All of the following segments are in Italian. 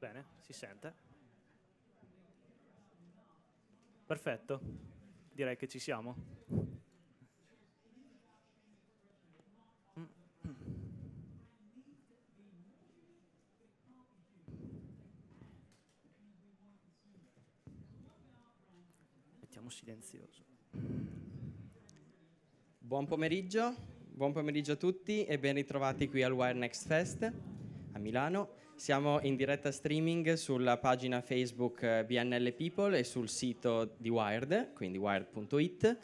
Bene, si sente. Perfetto, direi che ci siamo. Mettiamo silenzioso. Buon pomeriggio, buon pomeriggio a tutti e ben ritrovati qui al Wire Next Fest a Milano. Siamo in diretta streaming sulla pagina Facebook eh, BNL People e sul sito di Wired, quindi wired.it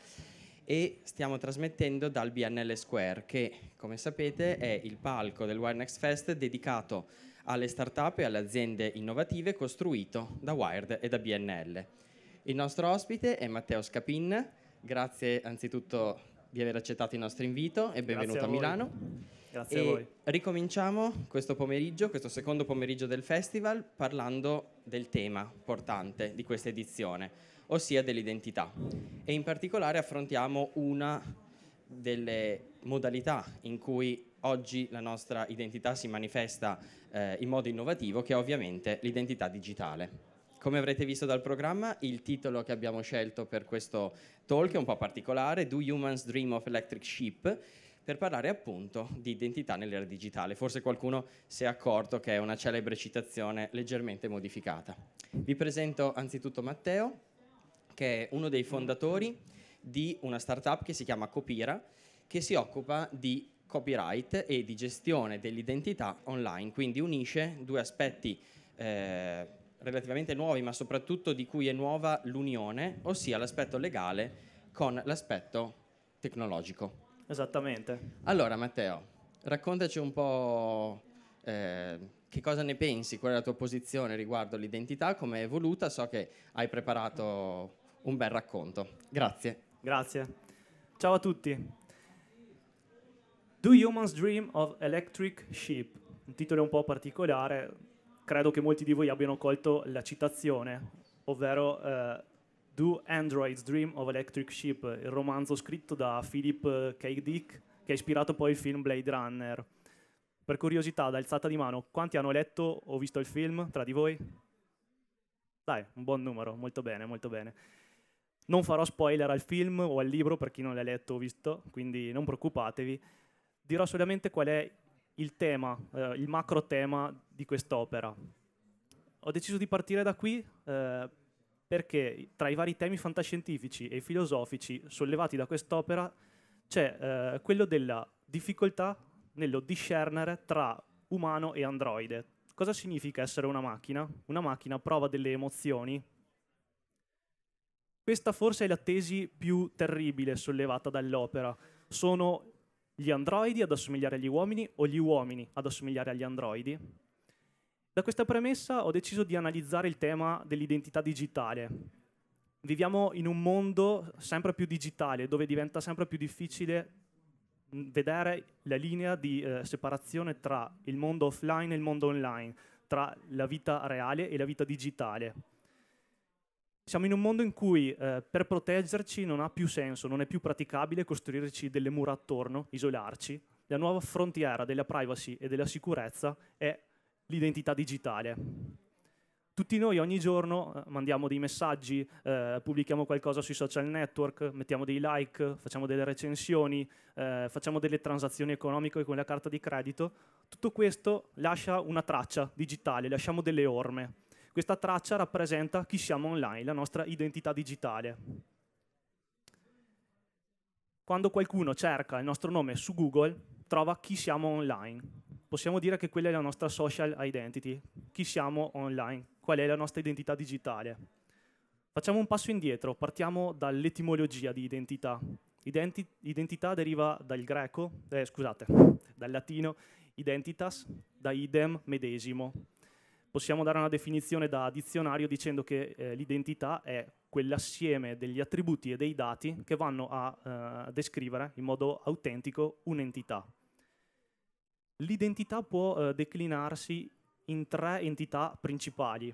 e stiamo trasmettendo dal BNL Square che, come sapete, è il palco del Wired Next Fest dedicato alle start-up e alle aziende innovative costruito da Wired e da BNL. Il nostro ospite è Matteo Scapin, grazie anzitutto di aver accettato il nostro invito e benvenuto a, a Milano. Grazie e a voi. Ricominciamo questo pomeriggio, questo secondo pomeriggio del festival, parlando del tema portante di questa edizione, ossia dell'identità. E in particolare affrontiamo una delle modalità in cui oggi la nostra identità si manifesta eh, in modo innovativo, che è ovviamente l'identità digitale. Come avrete visto dal programma, il titolo che abbiamo scelto per questo talk è un po' particolare, Do Humans Dream of Electric Sheep? per parlare appunto di identità nell'era digitale. Forse qualcuno si è accorto che è una celebre citazione leggermente modificata. Vi presento anzitutto Matteo, che è uno dei fondatori di una startup che si chiama Copira, che si occupa di copyright e di gestione dell'identità online, quindi unisce due aspetti eh, relativamente nuovi, ma soprattutto di cui è nuova l'unione, ossia l'aspetto legale con l'aspetto tecnologico. Esattamente. Allora, Matteo, raccontaci un po' eh, che cosa ne pensi, qual è la tua posizione riguardo l'identità, come è evoluta. So che hai preparato un bel racconto. Grazie. Grazie. Ciao a tutti. Do Humans Dream of Electric Sheep? Un titolo un po' particolare, credo che molti di voi abbiano colto la citazione, ovvero eh, Do Androids Dream of Electric Sheep, il romanzo scritto da Philip eh, K. Dick che ha ispirato poi il film Blade Runner. Per curiosità, da alzata di mano, quanti hanno letto o visto il film tra di voi? Dai, un buon numero, molto bene, molto bene. Non farò spoiler al film o al libro per chi non l'ha letto o visto, quindi non preoccupatevi. Dirò solamente qual è il tema, eh, il macro tema di quest'opera. Ho deciso di partire da qui eh, perché tra i vari temi fantascientifici e filosofici sollevati da quest'opera c'è eh, quello della difficoltà nello discernere tra umano e androide. Cosa significa essere una macchina? Una macchina prova delle emozioni. Questa forse è la tesi più terribile sollevata dall'opera. Sono gli androidi ad assomigliare agli uomini o gli uomini ad assomigliare agli androidi? Da questa premessa ho deciso di analizzare il tema dell'identità digitale. Viviamo in un mondo sempre più digitale, dove diventa sempre più difficile mm, vedere la linea di eh, separazione tra il mondo offline e il mondo online, tra la vita reale e la vita digitale. Siamo in un mondo in cui eh, per proteggerci non ha più senso, non è più praticabile costruirci delle mura attorno, isolarci. La nuova frontiera della privacy e della sicurezza è l'identità digitale. Tutti noi ogni giorno eh, mandiamo dei messaggi, eh, pubblichiamo qualcosa sui social network, mettiamo dei like, facciamo delle recensioni, eh, facciamo delle transazioni economiche con la carta di credito. Tutto questo lascia una traccia digitale, lasciamo delle orme. Questa traccia rappresenta chi siamo online, la nostra identità digitale. Quando qualcuno cerca il nostro nome su Google, trova chi siamo online, possiamo dire che quella è la nostra social identity, chi siamo online, qual è la nostra identità digitale. Facciamo un passo indietro, partiamo dall'etimologia di identità. Identi identità deriva dal greco, eh, scusate, dal latino identitas, da idem medesimo. Possiamo dare una definizione da dizionario dicendo che eh, l'identità è quell'assieme degli attributi e dei dati che vanno a eh, descrivere in modo autentico un'entità. L'identità può eh, declinarsi in tre entità principali.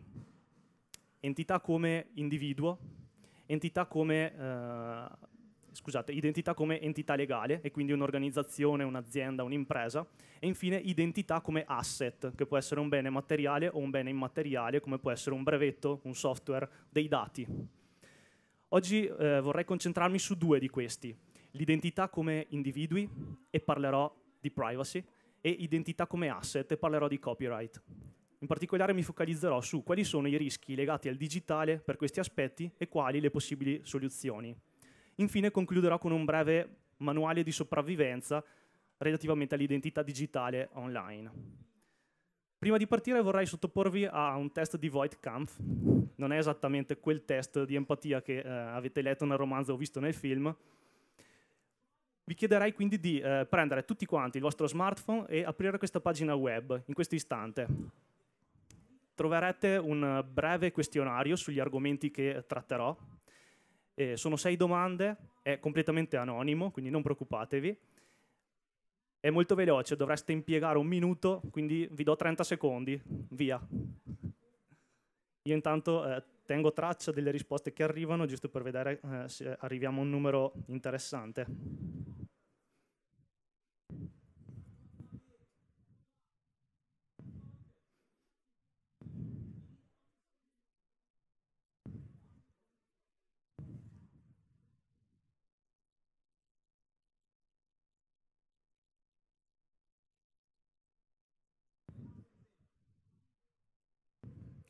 Entità come individuo, entità come, eh, scusate, identità come entità legale, e quindi un'organizzazione, un'azienda, un'impresa, e infine identità come asset, che può essere un bene materiale o un bene immateriale, come può essere un brevetto, un software, dei dati. Oggi eh, vorrei concentrarmi su due di questi, l'identità come individui e parlerò di privacy e identità come asset e parlerò di copyright. In particolare mi focalizzerò su quali sono i rischi legati al digitale per questi aspetti e quali le possibili soluzioni. Infine concluderò con un breve manuale di sopravvivenza relativamente all'identità digitale online. Prima di partire vorrei sottoporvi a un test di Voigtkampf, Non è esattamente quel test di empatia che eh, avete letto nel romanzo o visto nel film, vi chiederei quindi di eh, prendere tutti quanti il vostro smartphone e aprire questa pagina web in questo istante. Troverete un breve questionario sugli argomenti che tratterò. Eh, sono sei domande, è completamente anonimo, quindi non preoccupatevi. È molto veloce, dovreste impiegare un minuto, quindi vi do 30 secondi, via. Io intanto eh, tengo traccia delle risposte che arrivano giusto per vedere eh, se arriviamo a un numero interessante.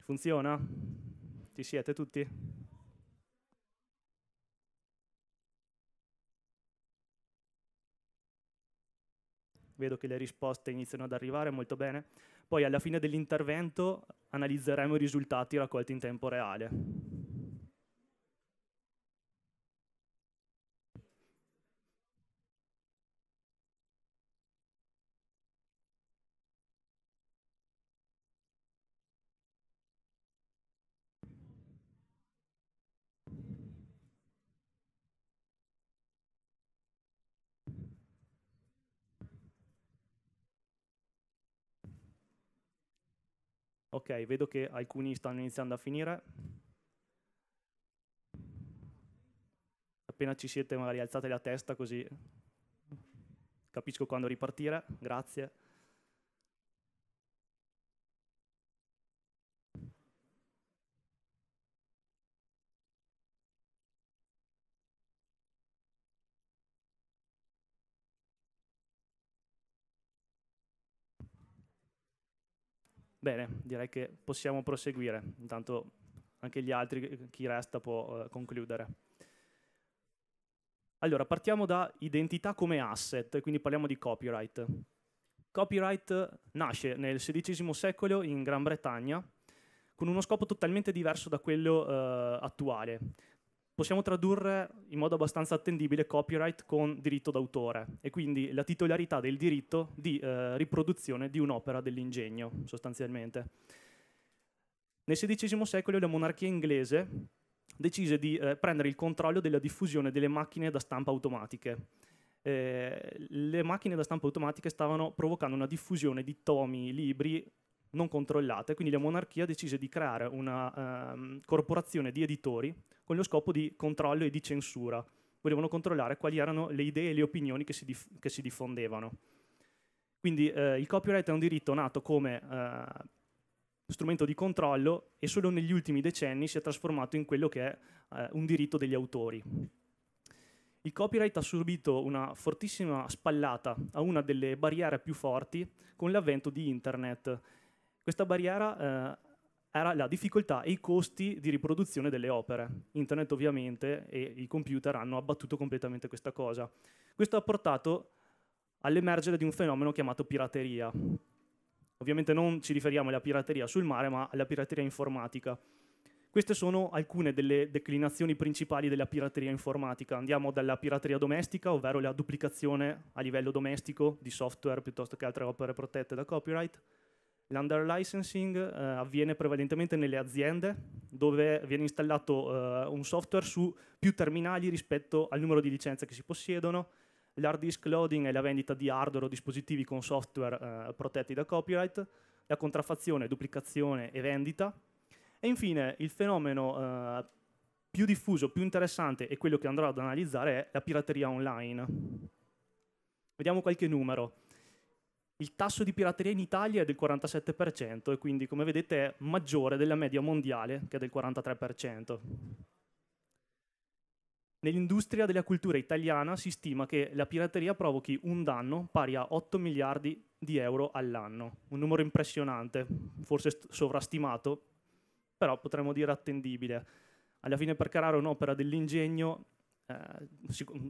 Funziona? Ci siete tutti? Vedo che le risposte iniziano ad arrivare molto bene. Poi alla fine dell'intervento analizzeremo i risultati raccolti in tempo reale. ok, vedo che alcuni stanno iniziando a finire. Appena ci siete magari alzate la testa così capisco quando ripartire, grazie. Bene, direi che possiamo proseguire, intanto anche gli altri, chi resta può eh, concludere. Allora, partiamo da identità come asset, quindi parliamo di copyright. Copyright nasce nel XVI secolo in Gran Bretagna con uno scopo totalmente diverso da quello eh, attuale possiamo tradurre in modo abbastanza attendibile copyright con diritto d'autore e quindi la titolarità del diritto di eh, riproduzione di un'opera dell'ingegno sostanzialmente. Nel XVI secolo la monarchia inglese decise di eh, prendere il controllo della diffusione delle macchine da stampa automatiche. Eh, le macchine da stampa automatiche stavano provocando una diffusione di tomi, libri non controllate, quindi la monarchia decise di creare una um, corporazione di editori con lo scopo di controllo e di censura. Volevano controllare quali erano le idee e le opinioni che si, dif che si diffondevano. Quindi eh, il copyright è un diritto nato come eh, strumento di controllo e solo negli ultimi decenni si è trasformato in quello che è eh, un diritto degli autori. Il copyright ha subito una fortissima spallata a una delle barriere più forti con l'avvento di Internet questa barriera eh, era la difficoltà e i costi di riproduzione delle opere. Internet ovviamente e i computer hanno abbattuto completamente questa cosa. Questo ha portato all'emergere di un fenomeno chiamato pirateria. Ovviamente non ci riferiamo alla pirateria sul mare, ma alla pirateria informatica. Queste sono alcune delle declinazioni principali della pirateria informatica. Andiamo dalla pirateria domestica, ovvero la duplicazione a livello domestico di software piuttosto che altre opere protette da copyright, L'under licensing eh, avviene prevalentemente nelle aziende dove viene installato eh, un software su più terminali rispetto al numero di licenze che si possiedono. L'hard disk loading è la vendita di hardware o dispositivi con software eh, protetti da copyright, la contraffazione, duplicazione e vendita. E infine il fenomeno eh, più diffuso, più interessante e quello che andrò ad analizzare è la pirateria online. Vediamo qualche numero. Il tasso di pirateria in Italia è del 47% e quindi come vedete è maggiore della media mondiale che è del 43%. Nell'industria della cultura italiana si stima che la pirateria provochi un danno pari a 8 miliardi di euro all'anno, un numero impressionante, forse sovrastimato, però potremmo dire attendibile. Alla fine per creare un'opera dell'ingegno eh,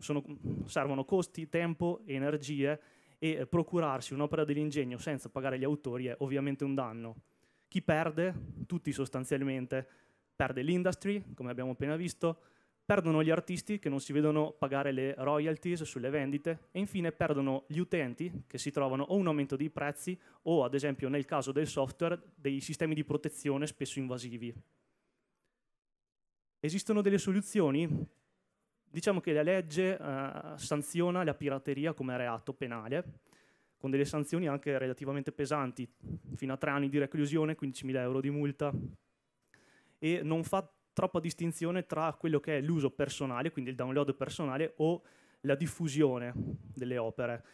sono, servono costi, tempo, energie e procurarsi un'opera dell'ingegno senza pagare gli autori è ovviamente un danno. Chi perde? Tutti sostanzialmente. Perde l'industry, come abbiamo appena visto, perdono gli artisti che non si vedono pagare le royalties sulle vendite e infine perdono gli utenti che si trovano o un aumento dei prezzi o, ad esempio nel caso del software, dei sistemi di protezione spesso invasivi. Esistono delle soluzioni? Diciamo che la legge eh, sanziona la pirateria come reato penale, con delle sanzioni anche relativamente pesanti, fino a tre anni di reclusione, 15.000 euro di multa, e non fa troppa distinzione tra quello che è l'uso personale, quindi il download personale, o la diffusione delle opere.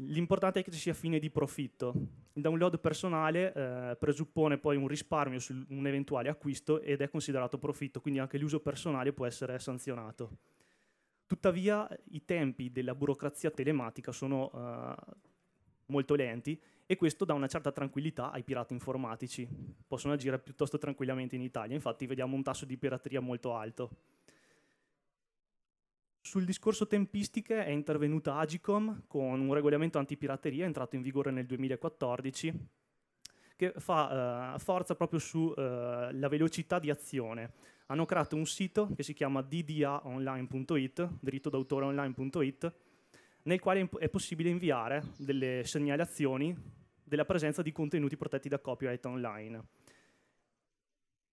L'importante è che ci sia fine di profitto. Il download personale eh, presuppone poi un risparmio su un eventuale acquisto ed è considerato profitto, quindi anche l'uso personale può essere sanzionato. Tuttavia i tempi della burocrazia telematica sono uh, molto lenti e questo dà una certa tranquillità ai pirati informatici. Possono agire piuttosto tranquillamente in Italia, infatti vediamo un tasso di pirateria molto alto. Sul discorso tempistiche è intervenuta Agicom con un regolamento antipirateria entrato in vigore nel 2014 che fa uh, forza proprio sulla eh, uh, velocità di azione hanno creato un sito che si chiama ddaonline.it, diritto d'autore online.it, nel quale è possibile inviare delle segnalazioni della presenza di contenuti protetti da copyright online.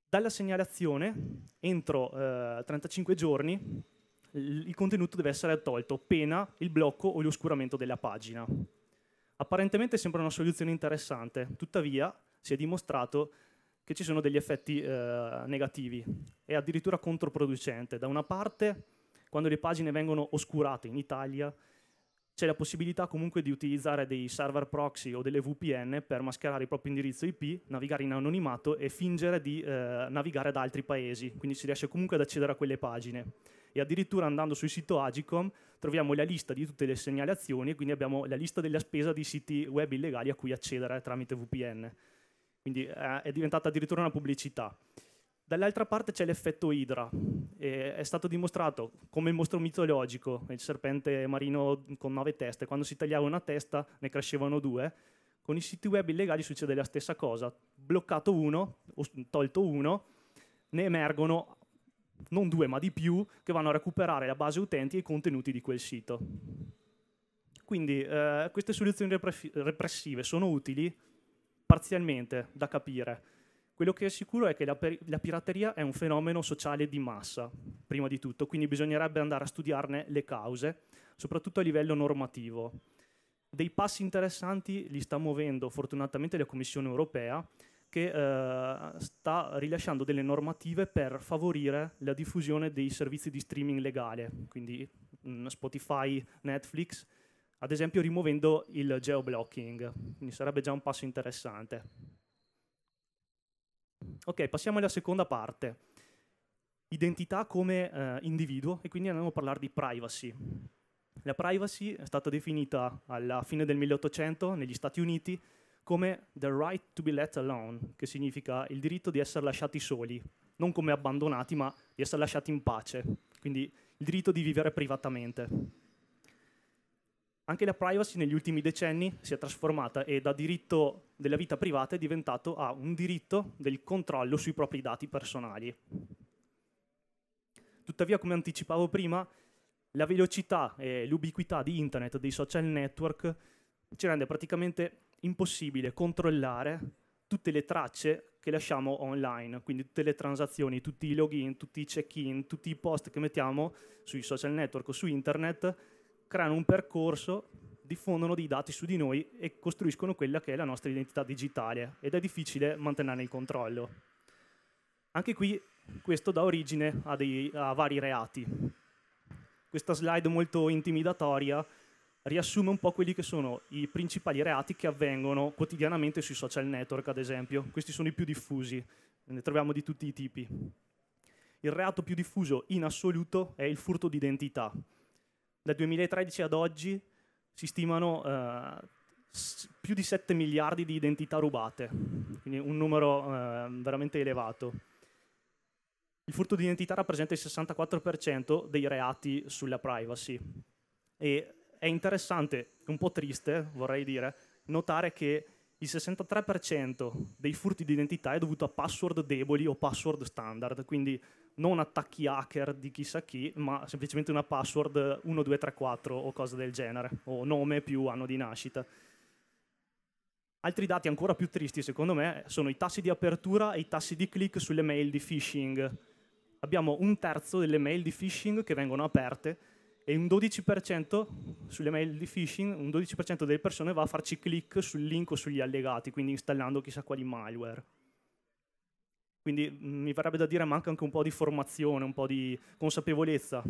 Dalla segnalazione, entro eh, 35 giorni, il contenuto deve essere tolto, pena il blocco o l'oscuramento della pagina. Apparentemente sembra una soluzione interessante, tuttavia si è dimostrato che ci sono degli effetti eh, negativi, è addirittura controproducente. Da una parte, quando le pagine vengono oscurate in Italia, c'è la possibilità comunque di utilizzare dei server proxy o delle VPN per mascherare il proprio indirizzo IP, navigare in anonimato e fingere di eh, navigare da altri paesi, quindi si riesce comunque ad accedere a quelle pagine. E addirittura andando sul sito Agicom troviamo la lista di tutte le segnalazioni e quindi abbiamo la lista della spesa di siti web illegali a cui accedere tramite VPN quindi eh, è diventata addirittura una pubblicità. Dall'altra parte c'è l'effetto idra, e è stato dimostrato come il mostro mitologico, il serpente marino con nove teste, quando si tagliava una testa ne crescevano due, con i siti web illegali succede la stessa cosa, bloccato uno, o tolto uno, ne emergono non due ma di più che vanno a recuperare la base utenti e i contenuti di quel sito. Quindi eh, queste soluzioni repressive sono utili parzialmente da capire. Quello che è sicuro è che la, la, pirateria è un fenomeno sociale di massa, prima di tutto, quindi bisognerebbe andare a studiarne le cause, soprattutto a livello normativo. Dei passi interessanti li sta muovendo fortunatamente la Commissione europea, che eh, sta rilasciando delle normative per favorire la diffusione dei servizi di streaming legale, quindi mh, mm, Spotify, Netflix, ad esempio rimuovendo il geoblocking, quindi sarebbe già un passo interessante. Ok, passiamo alla seconda parte, identità come eh, individuo e quindi andiamo a parlare di privacy. La privacy è stata definita alla fine del 1800 negli Stati Uniti come the right to be let alone, che significa il diritto di essere lasciati soli, non come abbandonati, ma di essere lasciati in pace, quindi il diritto di vivere privatamente anche la privacy negli ultimi decenni si è trasformata e da diritto della vita privata è diventato a un diritto del controllo sui propri dati personali. Tuttavia, come anticipavo prima, la velocità e l'ubiquità di internet, dei social network, ci rende praticamente impossibile controllare tutte le tracce che lasciamo online, quindi tutte le transazioni, tutti i login, tutti i check-in, tutti i post che mettiamo sui social network o su internet creano un percorso, diffondono dei dati su di noi e costruiscono quella che è la nostra identità digitale ed è difficile mantenerne il controllo. Anche qui questo dà origine a, dei, a vari reati. Questa slide molto intimidatoria riassume un po' quelli che sono i principali reati che avvengono quotidianamente sui social network, ad esempio. Questi sono i più diffusi, ne troviamo di tutti i tipi. Il reato più diffuso in assoluto è il furto d'identità. Dal 2013 ad oggi si stimano eh, più di 7 miliardi di identità rubate, quindi un numero eh, veramente elevato. Il furto di identità rappresenta il 64% dei reati sulla privacy e è interessante, un po' triste vorrei dire, notare che il 63% dei furti di identità è dovuto a password deboli o password standard, quindi non attacchi hacker di chissà chi, ma semplicemente una password 1234 o cose del genere, o nome più anno di nascita. Altri dati ancora più tristi, secondo me, sono i tassi di apertura e i tassi di click sulle mail di phishing. Abbiamo un terzo delle mail di phishing che vengono aperte e un 12% sulle mail di phishing, un 12% delle persone va a farci click sul link o sugli allegati, quindi installando chissà quali malware. Quindi mm, mi verrebbe da dire manca anche un po' di formazione, un po' di consapevolezza.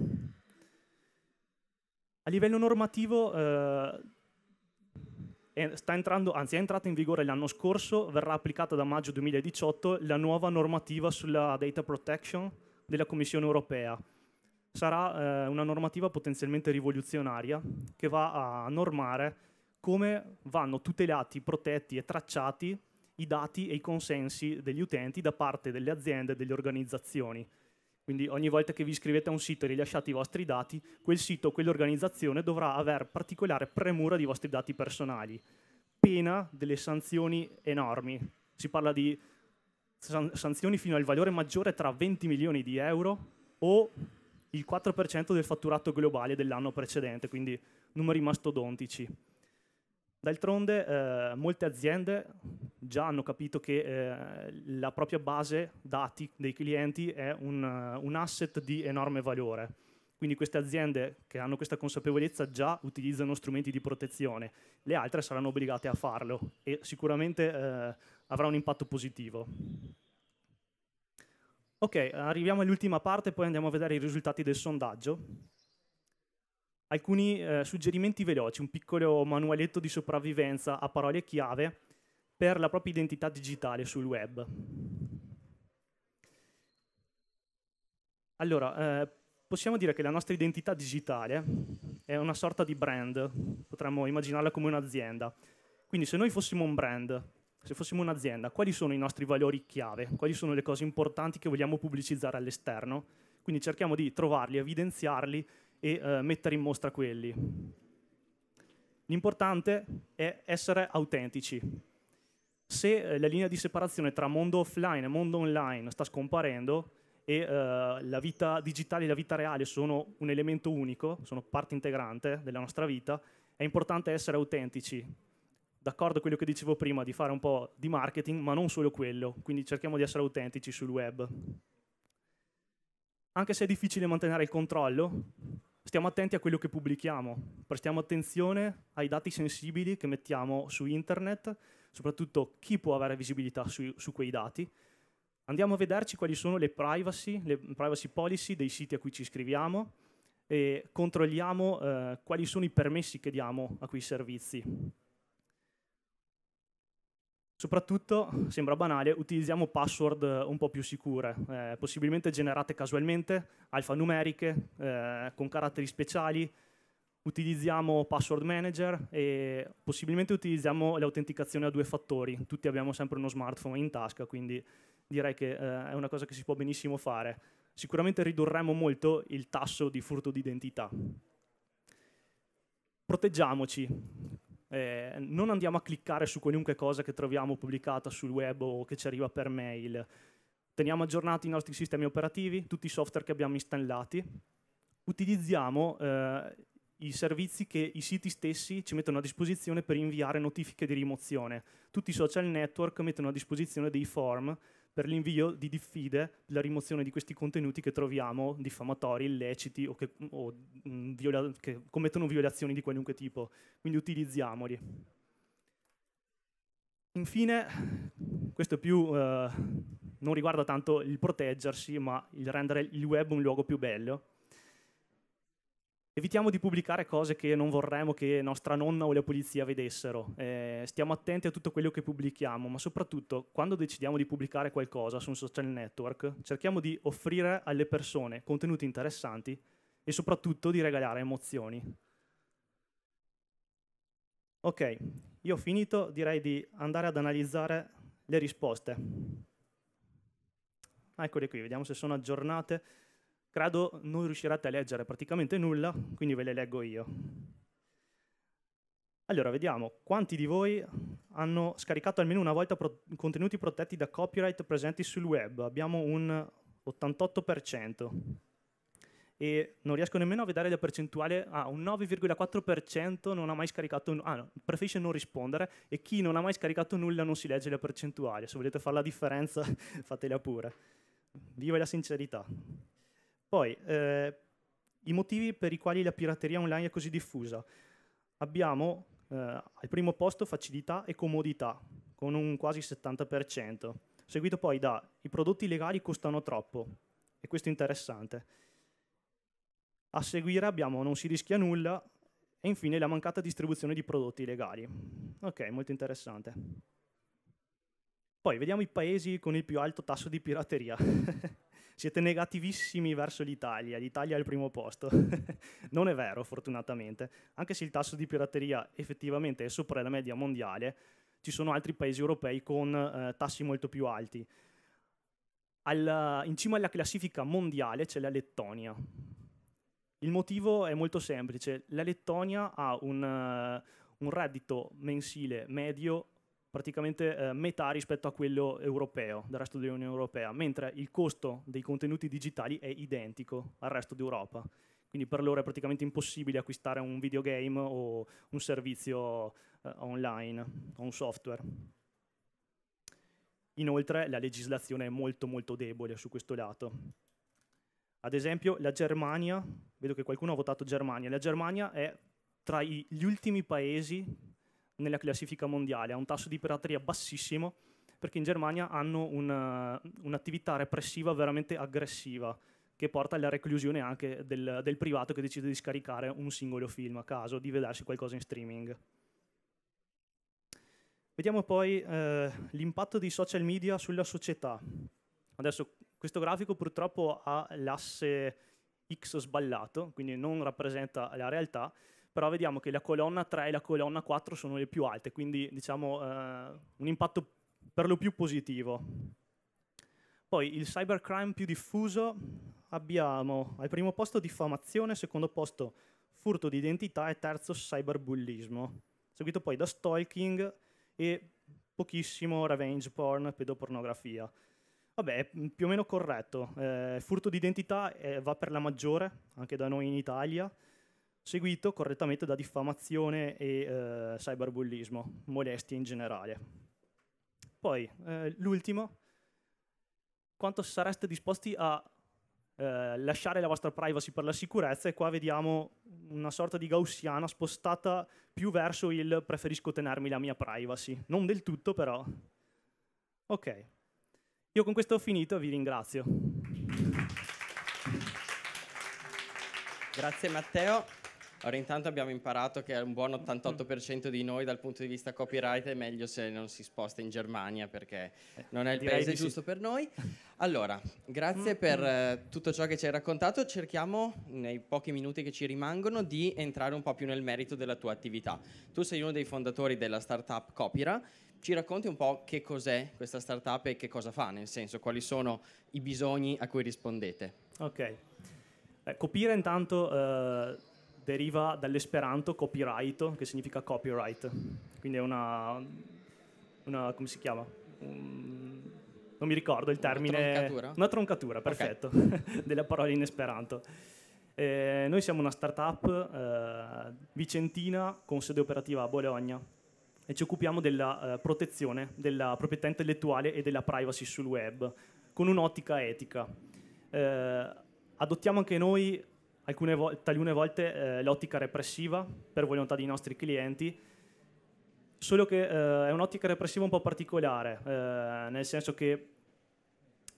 A livello normativo eh, entrando, anzi, è entrata in vigore l'anno scorso, verrà applicata da maggio 2018 la nuova normativa sulla data protection della Commissione europea sarà eh, una normativa potenzialmente rivoluzionaria che va a normare come vanno tutelati, protetti e tracciati i dati e i consensi degli utenti da parte delle aziende e delle organizzazioni. Quindi ogni volta che vi iscrivete a un sito e rilasciate i vostri dati, quel sito o quell'organizzazione dovrà avere particolare premura dei vostri dati personali. Pena delle sanzioni enormi. Si parla di san sanzioni fino al valore maggiore tra 20 milioni di euro o il 4% del fatturato globale dell'anno precedente, quindi numeri mastodontici. D'altronde eh, molte aziende già hanno capito che eh, la propria base dati dei clienti è un, eh, un, asset di enorme valore. Quindi queste aziende che hanno questa consapevolezza già utilizzano strumenti di protezione, le altre saranno obbligate a farlo e sicuramente eh, avrà un impatto positivo. Ok, arriviamo all'ultima parte, e poi andiamo a vedere i risultati del sondaggio. Alcuni eh, suggerimenti veloci, un piccolo manualetto di sopravvivenza a parole chiave per la propria identità digitale sul web. Allora, eh, possiamo dire che la nostra identità digitale è una sorta di brand, potremmo immaginarla come un'azienda. Quindi se noi fossimo un brand, se fossimo un'azienda, quali sono i nostri valori chiave? Quali sono le cose importanti che vogliamo pubblicizzare all'esterno? Quindi cerchiamo di trovarli, evidenziarli e eh, mettere in mostra quelli. L'importante è essere autentici. Se eh, la linea di separazione tra mondo offline e mondo online sta scomparendo e eh, la vita digitale e la vita reale sono un elemento unico, sono parte integrante della nostra vita, è importante essere autentici, d'accordo con quello che dicevo prima, di fare un po' di marketing, ma non solo quello, quindi cerchiamo di essere autentici sul web. Anche se è difficile mantenere il controllo, stiamo attenti a quello che pubblichiamo, prestiamo attenzione ai dati sensibili che mettiamo su internet, soprattutto chi può avere visibilità su, su quei dati. Andiamo a vederci quali sono le privacy, le privacy policy dei siti a cui ci iscriviamo e controlliamo eh, quali sono i permessi che diamo a quei servizi Soprattutto, sembra banale, utilizziamo password eh, un po' più sicure, eh, possibilmente generate casualmente, alfanumeriche, eh, con caratteri speciali, utilizziamo password manager e possibilmente utilizziamo l'autenticazione a due fattori. Tutti abbiamo sempre uno smartphone in tasca, quindi direi che eh, è una cosa che si può benissimo fare. Sicuramente ridurremo molto il tasso di furto d'identità. Proteggiamoci. Eh, non andiamo a cliccare su qualunque cosa che troviamo pubblicata sul web o che ci arriva per mail. Teniamo aggiornati i nostri sistemi operativi, tutti i software che abbiamo installati. Utilizziamo eh, i servizi che i siti stessi ci mettono a disposizione per inviare notifiche di rimozione. Tutti i social network mettono a disposizione dei form per l'invio di diffide la rimozione di questi contenuti che troviamo diffamatori, illeciti o, che, o mh, mm, viola, che commettono violazioni di qualunque tipo. Quindi utilizziamoli. Infine, questo più eh, non riguarda tanto il proteggersi, ma il rendere il web un luogo più bello Evitiamo di pubblicare cose che non vorremmo che nostra nonna o la polizia vedessero. Eh, stiamo attenti a tutto quello che pubblichiamo, ma soprattutto quando decidiamo di pubblicare qualcosa su un social network, cerchiamo di offrire alle persone contenuti interessanti e soprattutto di regalare emozioni. Ok, io ho finito, direi di andare ad analizzare le risposte. Eccole qui, vediamo se sono aggiornate. Credo non riuscirete a leggere praticamente nulla, quindi ve le leggo io. Allora, vediamo quanti di voi hanno scaricato almeno una volta pro- contenuti protetti da copyright presenti sul web. Abbiamo un 88%. E non riesco nemmeno a vedere la percentuale. Ah, un 9,4% non ha mai scaricato. N- ah, no, preferisce non rispondere. E chi non ha mai scaricato nulla non si legge la percentuale. Se volete fare la differenza, fatela pure. Viva la sincerità. Poi, eh, i motivi per i quali la pirateria online è così diffusa. Abbiamo eh, al primo posto facilità e comodità, con un quasi 70%, seguito poi da i prodotti legali costano troppo, e questo è interessante. A seguire abbiamo non si rischia nulla e infine la mancata distribuzione di prodotti legali. Ok, molto interessante. Poi vediamo i paesi con il più alto tasso di pirateria. siete negativissimi verso l'Italia, l'Italia è al primo posto. non è vero, fortunatamente. Anche se il tasso di pirateria effettivamente è sopra la media mondiale, ci sono altri paesi europei con eh, tassi molto più alti. Alla, in cima alla classifica mondiale c'è la Lettonia. Il motivo è molto semplice, la Lettonia ha un, uh, un reddito mensile medio praticamente eh, metà rispetto a quello europeo, del resto dell'Unione Europea, mentre il costo dei contenuti digitali è identico al resto d'Europa. Quindi per loro è praticamente impossibile acquistare un videogame o un servizio eh, online o un software. Inoltre la legislazione è molto molto debole su questo lato. Ad esempio la Germania, vedo che qualcuno ha votato Germania, la Germania è tra gli ultimi paesi nella classifica mondiale, ha un tasso di pirateria bassissimo perché in Germania hanno una, eh, un'attività repressiva veramente aggressiva che porta alla reclusione anche del, del, privato che decide di scaricare un singolo film a caso, di vedersi qualcosa in streaming. Vediamo poi eh, l'impatto dei social media sulla società. Adesso questo grafico purtroppo ha l'asse X sballato, quindi non rappresenta la realtà, però vediamo che la colonna 3 e la colonna 4 sono le più alte, quindi diciamo eh, un impatto per lo più positivo. Poi il cybercrime più diffuso abbiamo al primo posto diffamazione, secondo posto furto di identità e terzo cyberbullismo, seguito poi da stalking e pochissimo revenge porn, pedopornografia. Vabbè, più o meno corretto. Eh, furto di identità eh, va per la maggiore, anche da noi in Italia, seguito correttamente da diffamazione e eh, cyberbullismo, molestie in generale. Poi, eh, l'ultimo, quanto sareste disposti a eh, lasciare la vostra privacy per la sicurezza e qua vediamo una sorta di gaussiana spostata più verso il preferisco tenermi la mia privacy, non del tutto però. Ok, io con questo ho finito vi ringrazio. Grazie Matteo. Ora intanto abbiamo imparato che un buon 88% mm. di noi dal punto di vista copyright è meglio se non si sposta in Germania perché eh, non è il Direi paese giusto per noi. Allora, grazie mm, per mm. eh, tutto ciò che ci hai raccontato. Cerchiamo nei pochi minuti che ci rimangono di entrare un po' più nel merito della tua attività. Tu sei uno dei fondatori della startup Copyra. Ci racconti un po' che cos'è questa startup e che cosa fa, nel senso quali sono i bisogni a cui rispondete. Ok. Eh, Copyra intanto eh deriva dall'esperanto copyright, che significa copyright. Quindi è una... una come si chiama? Un, non mi ricordo il termine. Una troncatura? Una troncatura, perfetto, okay. delle parole in esperanto. Eh, noi siamo una startup eh, vicentina con sede operativa a Bologna e ci occupiamo della eh, protezione della proprietà intellettuale e della privacy sul web con un'ottica etica. Eh, adottiamo anche noi vo- talune volte eh, l'ottica repressiva per volontà dei nostri clienti, solo che eh, è un'ottica repressiva un po' particolare, eh, nel senso che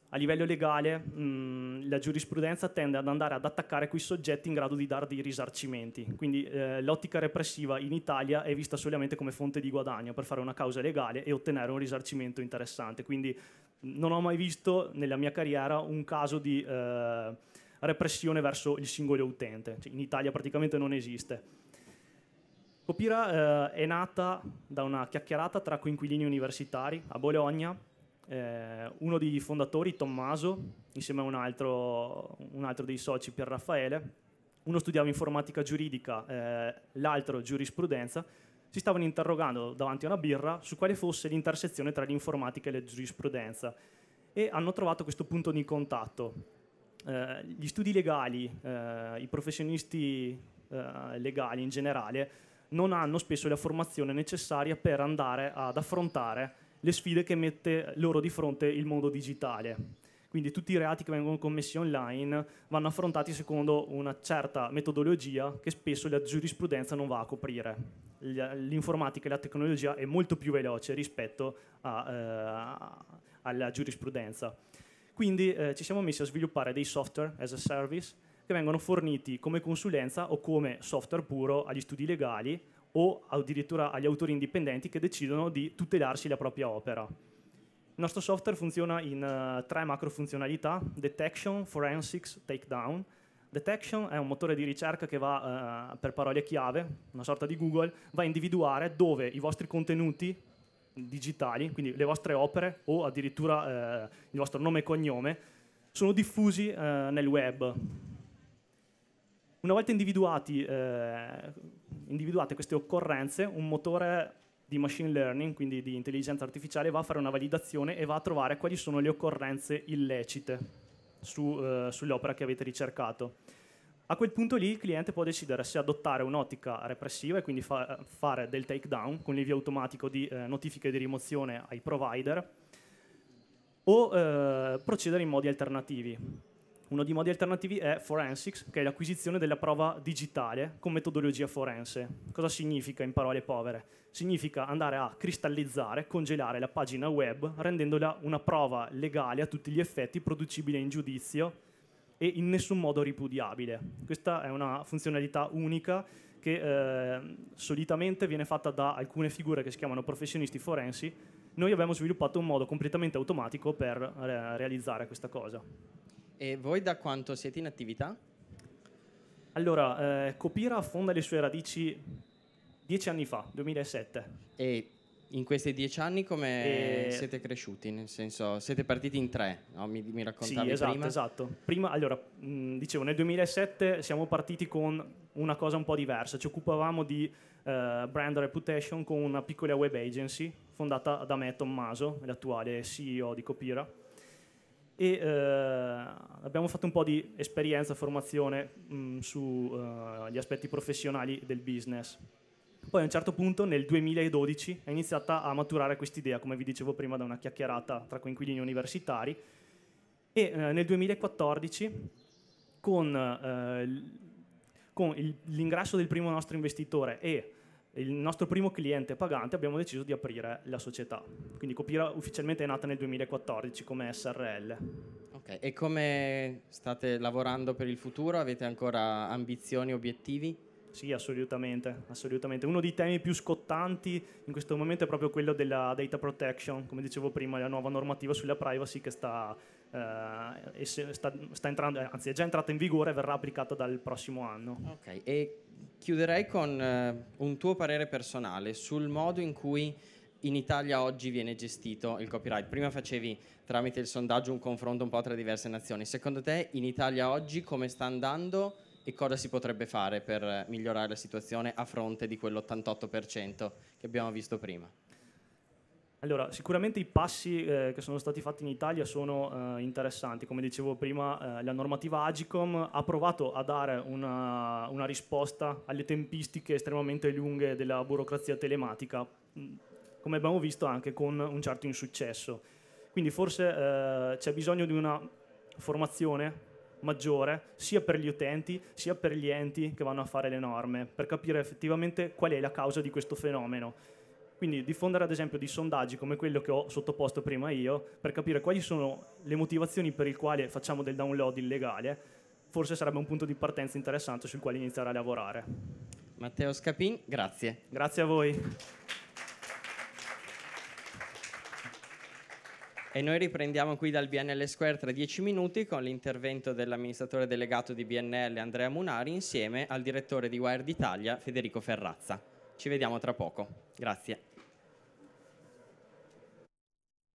a livello legale mh, mm, la giurisprudenza tende ad andare ad attaccare quei soggetti in grado di dare dei risarcimenti, quindi eh, l'ottica repressiva in Italia è vista solamente come fonte di guadagno per fare una causa legale e ottenere un risarcimento interessante, quindi non ho mai visto nella mia carriera un caso di eh, repressione verso il singolo utente, cioè, in Italia praticamente non esiste. Copira eh, è nata da una chiacchierata tra coinquilini universitari a Bologna. Eh, uno dei fondatori, Tommaso, insieme a un altro, un altro dei soci, Pier Raffaele, uno studiava informatica giuridica, eh, l'altro giurisprudenza, si stavano interrogando davanti a una birra su quale fosse l'intersezione tra l'informatica e la giurisprudenza e hanno trovato questo punto di contatto eh, gli studi legali, eh, i professionisti eh, legali in generale, non hanno spesso la formazione necessaria per andare ad affrontare le sfide che mette loro di fronte il mondo digitale. Quindi tutti i reati che vengono commessi online vanno affrontati secondo una certa metodologia che spesso la giurisprudenza non va a coprire. L'informatica e la tecnologia è molto più veloce rispetto a, eh, alla giurisprudenza. Quindi eh, ci siamo messi a sviluppare dei software as a service che vengono forniti come consulenza o come software puro agli studi legali o addirittura agli autori indipendenti che decidono di tutelarsi la propria opera. Il nostro software funziona in uh, tre macro funzionalità, detection, forensics, takedown. Detection è un motore di ricerca che va, uh, per parole chiave, una sorta di Google, va a individuare dove i vostri contenuti digitali, quindi le vostre opere o addirittura eh, il vostro nome e cognome, sono diffusi eh, nel web. Una volta eh, individuate queste occorrenze, un motore di machine learning, quindi di intelligenza artificiale, va a fare una validazione e va a trovare quali sono le occorrenze illecite su, eh, sull'opera che avete ricercato a quel punto lì il cliente può decidere se adottare un'ottica repressiva e quindi fa fare del takedown con l'invio automatico di eh, notifiche di rimozione ai provider o eh, procedere in modi alternativi. Uno dei modi alternativi è forensics, che è l'acquisizione della prova digitale con metodologia forense. Cosa significa in parole povere? Significa andare a cristallizzare, congelare la pagina web, rendendola una prova legale a tutti gli effetti, producibile in giudizio e in nessun modo ripudiabile. Questa è una funzionalità unica che eh, solitamente viene fatta da alcune figure che si chiamano professionisti forensi. Noi abbiamo sviluppato un modo completamente automatico per eh, realizzare questa cosa. E voi da quanto siete in attività? Allora, eh, Copira affonda le sue radici dieci anni fa, 2007. E in questi dieci anni come e... siete cresciuti? Nel senso, siete partiti in tre, no? mi, mi raccontavi sì, esatto, prima? esatto. Prima, allora, mh, dicevo, nel 2007 siamo partiti con una cosa un po' diversa. Ci occupavamo di eh, brand reputation con una piccola web agency fondata da me, Tommaso, l'attuale CEO di Copira. E eh, abbiamo fatto un po' di esperienza, formazione sugli eh, aspetti professionali del business poi a un certo punto nel 2012 è iniziata a maturare quest'idea, come vi dicevo prima da una chiacchierata tra coinquilini universitari, e eh, nel 2014 con, eh, con il, l'ingresso del primo nostro investitore e il nostro primo cliente pagante abbiamo deciso di aprire la società. Quindi Copira ufficialmente è nata nel 2014 come SRL. Ok, e come state lavorando per il futuro? Avete ancora ambizioni, obiettivi? Sì, assolutamente, assolutamente. Uno dei temi più scottanti in questo momento è proprio quello della data protection, come dicevo prima, la nuova normativa sulla privacy che sta, eh, sta, sta entrando, anzi è già entrata in vigore e verrà applicata dal prossimo anno. Ok, e chiuderei con eh, un tuo parere personale sul modo in cui in Italia oggi viene gestito il copyright? Prima facevi tramite il sondaggio un confronto un po' tra diverse nazioni. Secondo te in Italia oggi come sta andando e cosa si potrebbe fare per migliorare la situazione a fronte di quell'88% che abbiamo visto prima? Allora, sicuramente i passi eh, che sono stati fatti in Italia sono eh, interessanti. Come dicevo prima, eh, la normativa Agicom ha provato a dare una, una, risposta alle tempistiche estremamente lunghe della burocrazia telematica, come abbiamo visto anche con un certo insuccesso. Quindi forse eh, c'è bisogno di una formazione maggiore sia per gli utenti sia per gli enti che vanno a fare le norme, per capire effettivamente qual è la causa di questo fenomeno. Quindi diffondere ad esempio dei sondaggi come quello che ho sottoposto prima io per capire quali sono le motivazioni per le quali facciamo del download illegale, forse sarebbe un punto di partenza interessante sul quale iniziare a lavorare. Matteo Scapin, grazie. Grazie a voi. E noi riprendiamo qui dal BNL Square tra dieci minuti con l'intervento dell'amministratore delegato di BNL Andrea Munari insieme al direttore di Wired Italia Federico Ferrazza. Ci vediamo tra poco. Grazie.